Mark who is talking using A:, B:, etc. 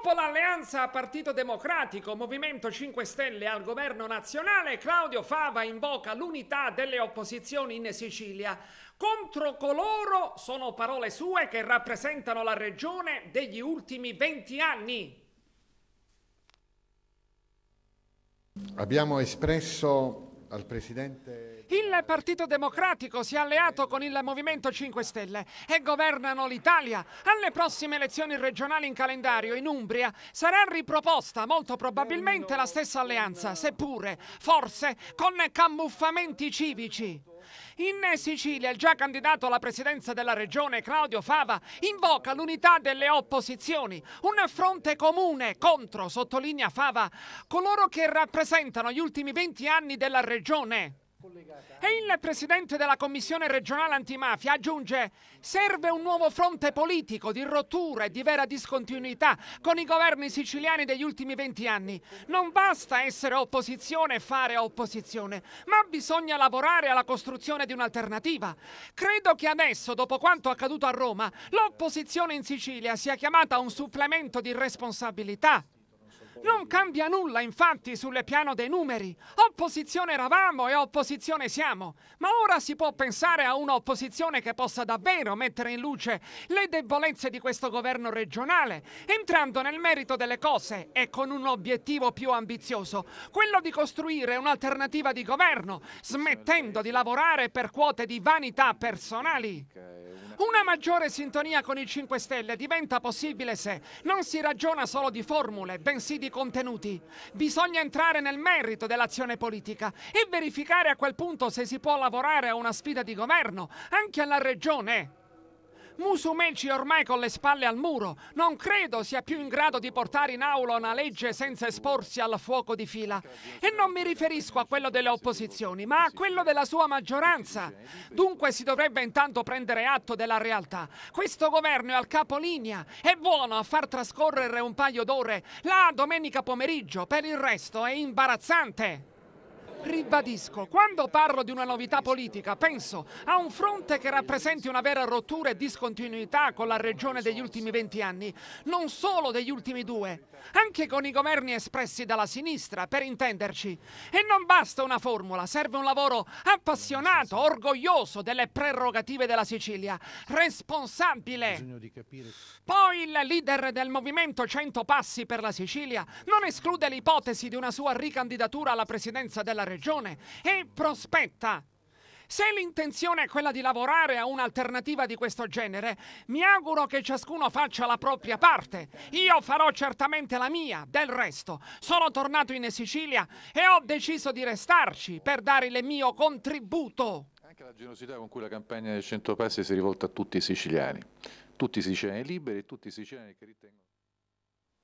A: Dopo l'alleanza Partito Democratico, Movimento 5 Stelle al governo nazionale, Claudio Fava invoca l'unità delle opposizioni in Sicilia contro coloro, sono parole sue, che rappresentano la regione degli ultimi 20 anni. Abbiamo espresso al Presidente il Partito Democratico si è alleato con il Movimento 5 Stelle e governano l'Italia. Alle prossime elezioni regionali in calendario in Umbria sarà riproposta molto probabilmente la stessa alleanza, seppure, forse, con camuffamenti civici. In Sicilia il già candidato alla presidenza della regione Claudio Fava invoca l'unità delle opposizioni, un fronte comune contro, sottolinea Fava, coloro che rappresentano gli ultimi 20 anni della regione. E il presidente della commissione regionale antimafia aggiunge: serve un nuovo fronte politico di rottura e di vera discontinuità con i governi siciliani degli ultimi anni. Non basta essere opposizione e fare opposizione, ma bisogna lavorare alla costruzione di un'alternativa. Credo che adesso, dopo quanto accaduto a Roma, l'opposizione in Sicilia sia chiamata a un supplemento di responsabilità. Non cambia nulla, infatti, sul piano dei numeri. Opposizione eravamo e opposizione siamo. Ma ora si può pensare a un'opposizione che possa davvero mettere in luce le debolezze di questo governo regionale, entrando nel merito delle cose e con un obiettivo più ambizioso, quello di costruire un'alternativa di governo, smettendo di lavorare per quote di vanità personali. Una maggiore sintonia con i 5 Stelle diventa possibile se non si ragiona solo di formule, bensì di di contenuti. Bisogna entrare nel merito dell'azione politica e verificare a quel punto se si può lavorare a una sfida di governo, anche alla regione. Musumeci ormai con le spalle al muro. Non credo sia più in grado di portare in aula una legge senza esporsi al fuoco di fila. E non mi riferisco a quello delle opposizioni, ma a quello della sua maggioranza. Dunque si dovrebbe intanto prendere atto della realtà. Questo governo è al capolinea. È buono a far trascorrere un paio d'ore. La domenica pomeriggio, per il resto, è imbarazzante. Ribadisco, quando parlo di una novità politica penso a un fronte che rappresenti una vera rottura e discontinuità con la regione degli ultimi anni, non solo degli ultimi due, anche con i governi espressi dalla sinistra, per intenderci. E non basta una formula, serve un lavoro appassionato, orgoglioso delle prerogative della Sicilia, responsabile. Poi il leader del movimento 100 Passi per la Sicilia non esclude l'ipotesi di una sua ricandidatura alla presidenza della regione soluzione e prospetta. Se l'intenzione è quella di lavorare a un'alternativa di questo genere, mi auguro che ciascuno faccia la propria parte. Io farò certamente la mia, del resto. Sono tornato in Sicilia e ho deciso di restarci per dare il mio contributo. Anche la generosità con cui la campagna del 100 passi si è rivolta a tutti i siciliani, tutti i siciliani liberi e tutti i siciliani che ritengono...